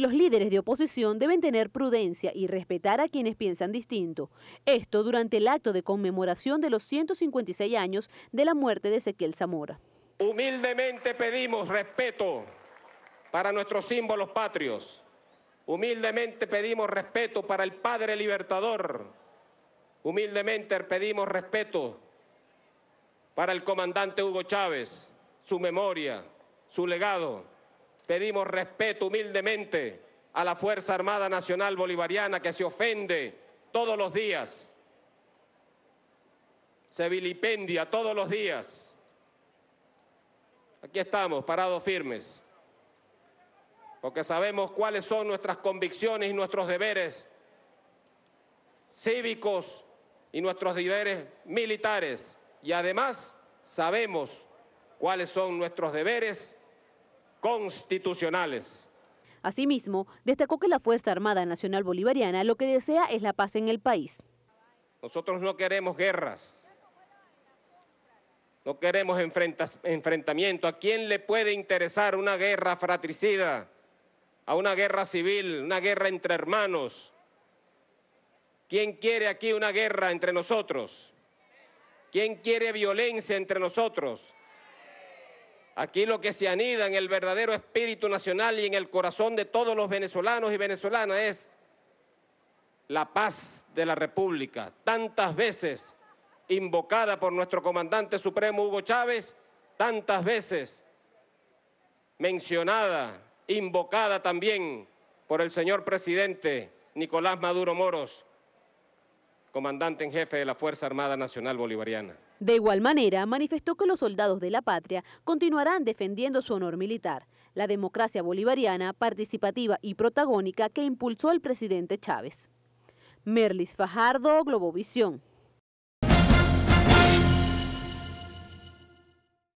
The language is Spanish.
los líderes de oposición deben tener prudencia y respetar a quienes piensan distinto. Esto durante el acto de conmemoración de los 156 años de la muerte de Ezequiel Zamora. Humildemente pedimos respeto para nuestros símbolos patrios. Humildemente pedimos respeto para el Padre Libertador. Humildemente pedimos respeto para el comandante Hugo Chávez, su memoria, su legado Pedimos respeto humildemente a la Fuerza Armada Nacional Bolivariana que se ofende todos los días, se vilipendia todos los días. Aquí estamos, parados firmes, porque sabemos cuáles son nuestras convicciones y nuestros deberes cívicos y nuestros deberes militares. Y además sabemos cuáles son nuestros deberes constitucionales. Asimismo, destacó que la Fuerza Armada Nacional Bolivariana lo que desea es la paz en el país. Nosotros no queremos guerras, no queremos enfrentamiento. ¿A quién le puede interesar una guerra fratricida, a una guerra civil, una guerra entre hermanos? ¿Quién quiere aquí una guerra entre nosotros? ¿Quién quiere violencia entre nosotros? Aquí lo que se anida en el verdadero espíritu nacional y en el corazón de todos los venezolanos y venezolanas es la paz de la República, tantas veces invocada por nuestro comandante supremo Hugo Chávez, tantas veces mencionada, invocada también por el señor presidente Nicolás Maduro Moros comandante en jefe de la Fuerza Armada Nacional Bolivariana. De igual manera, manifestó que los soldados de la patria continuarán defendiendo su honor militar, la democracia bolivariana participativa y protagónica que impulsó el presidente Chávez. Merlis Fajardo, Globovisión.